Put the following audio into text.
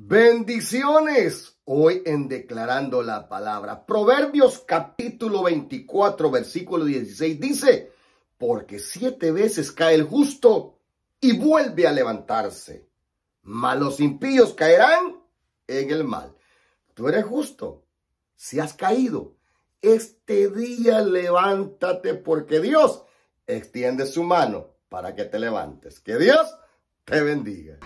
Bendiciones hoy en declarando la palabra. Proverbios capítulo 24 versículo 16 dice, porque siete veces cae el justo y vuelve a levantarse, mas los impíos caerán en el mal. Tú eres justo, si has caído, este día levántate porque Dios extiende su mano para que te levantes. Que Dios te bendiga.